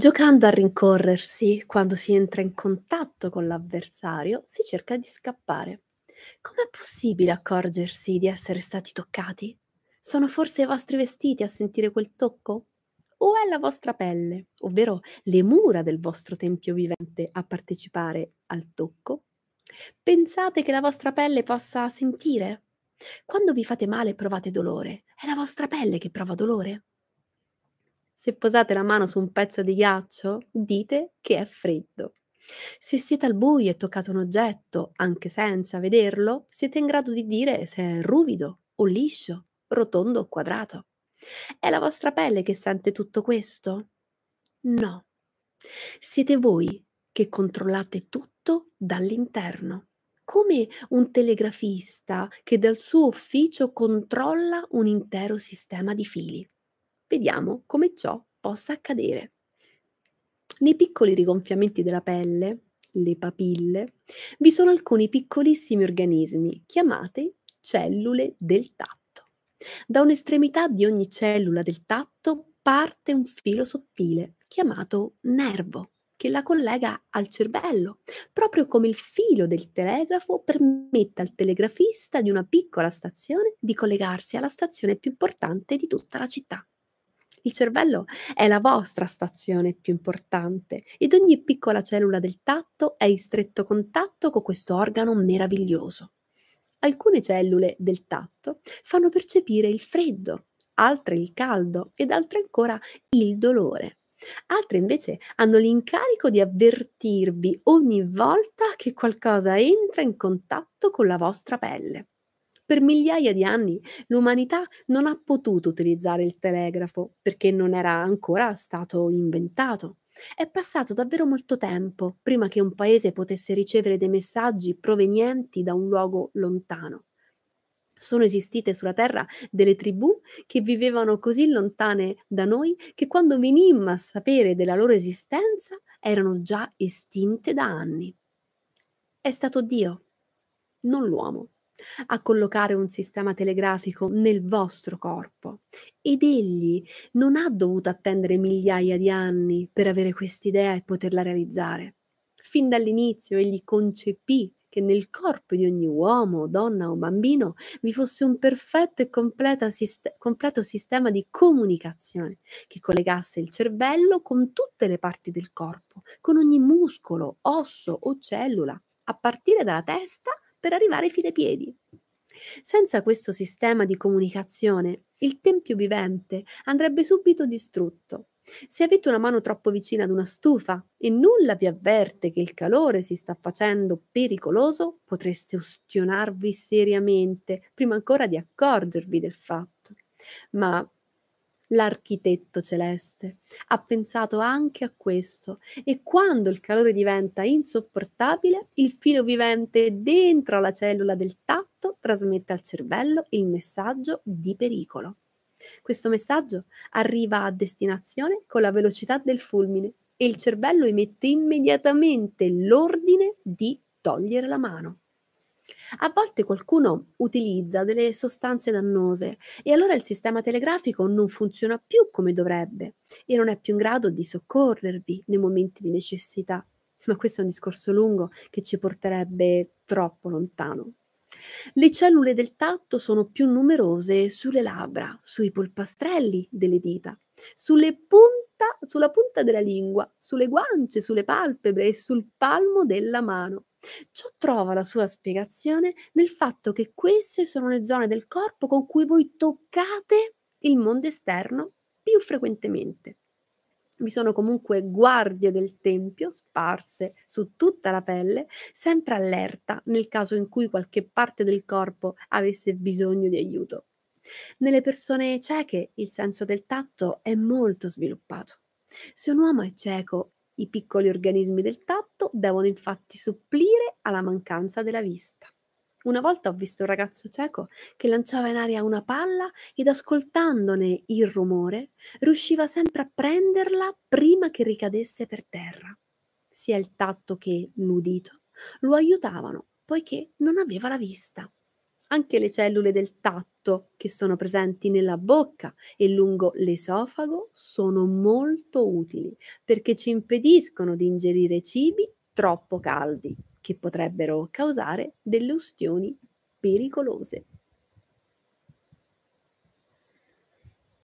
Giocando a rincorrersi, quando si entra in contatto con l'avversario, si cerca di scappare. Com'è possibile accorgersi di essere stati toccati? Sono forse i vostri vestiti a sentire quel tocco? O è la vostra pelle, ovvero le mura del vostro tempio vivente, a partecipare al tocco? Pensate che la vostra pelle possa sentire? Quando vi fate male provate dolore, è la vostra pelle che prova dolore? Se posate la mano su un pezzo di ghiaccio, dite che è freddo. Se siete al buio e toccate un oggetto, anche senza vederlo, siete in grado di dire se è ruvido o liscio, rotondo o quadrato. È la vostra pelle che sente tutto questo? No. Siete voi che controllate tutto dall'interno come un telegrafista che dal suo ufficio controlla un intero sistema di fili. Vediamo come ciò possa accadere. Nei piccoli rigonfiamenti della pelle, le papille, vi sono alcuni piccolissimi organismi chiamati cellule del tatto. Da un'estremità di ogni cellula del tatto parte un filo sottile chiamato nervo che la collega al cervello, proprio come il filo del telegrafo permette al telegrafista di una piccola stazione di collegarsi alla stazione più importante di tutta la città. Il cervello è la vostra stazione più importante ed ogni piccola cellula del tatto è in stretto contatto con questo organo meraviglioso. Alcune cellule del tatto fanno percepire il freddo, altre il caldo ed altre ancora il dolore. Altre invece hanno l'incarico di avvertirvi ogni volta che qualcosa entra in contatto con la vostra pelle. Per migliaia di anni l'umanità non ha potuto utilizzare il telegrafo perché non era ancora stato inventato. È passato davvero molto tempo prima che un paese potesse ricevere dei messaggi provenienti da un luogo lontano. Sono esistite sulla Terra delle tribù che vivevano così lontane da noi che quando venimmo a sapere della loro esistenza erano già estinte da anni. È stato Dio, non l'uomo, a collocare un sistema telegrafico nel vostro corpo ed egli non ha dovuto attendere migliaia di anni per avere quest'idea e poterla realizzare. Fin dall'inizio egli concepì che nel corpo di ogni uomo, donna o bambino vi fosse un perfetto e sist- completo sistema di comunicazione che collegasse il cervello con tutte le parti del corpo, con ogni muscolo, osso o cellula, a partire dalla testa per arrivare fino ai piedi. Senza questo sistema di comunicazione, il tempio vivente andrebbe subito distrutto. Se avete una mano troppo vicina ad una stufa e nulla vi avverte che il calore si sta facendo pericoloso, potreste ustionarvi seriamente prima ancora di accorgervi del fatto. Ma l'architetto celeste ha pensato anche a questo e quando il calore diventa insopportabile, il filo vivente dentro la cellula del tatto trasmette al cervello il messaggio di pericolo. Questo messaggio arriva a destinazione con la velocità del fulmine e il cervello emette immediatamente l'ordine di togliere la mano. A volte qualcuno utilizza delle sostanze dannose e allora il sistema telegrafico non funziona più come dovrebbe e non è più in grado di soccorrervi nei momenti di necessità. Ma questo è un discorso lungo che ci porterebbe troppo lontano. Le cellule del tatto sono più numerose sulle labbra, sui polpastrelli delle dita, sulle punte punta, sulla punta della lingua, sulle guance, sulle palpebre e sul palmo della mano. Ciò trova la sua spiegazione nel fatto che queste sono le zone del corpo con cui voi toccate il mondo esterno più frequentemente. Vi sono comunque guardie del tempio sparse su tutta la pelle, sempre allerta nel caso in cui qualche parte del corpo avesse bisogno di aiuto. Nelle persone cieche il senso del tatto è molto sviluppato. Se un uomo è cieco, i piccoli organismi del tatto devono infatti supplire alla mancanza della vista. Una volta ho visto un ragazzo cieco che lanciava in aria una palla ed ascoltandone il rumore riusciva sempre a prenderla prima che ricadesse per terra. Sia il tatto che l'udito lo aiutavano poiché non aveva la vista anche le cellule del tatto che sono presenti nella bocca e lungo l'esofago sono molto utili perché ci impediscono di ingerire cibi troppo caldi che potrebbero causare delle ustioni pericolose.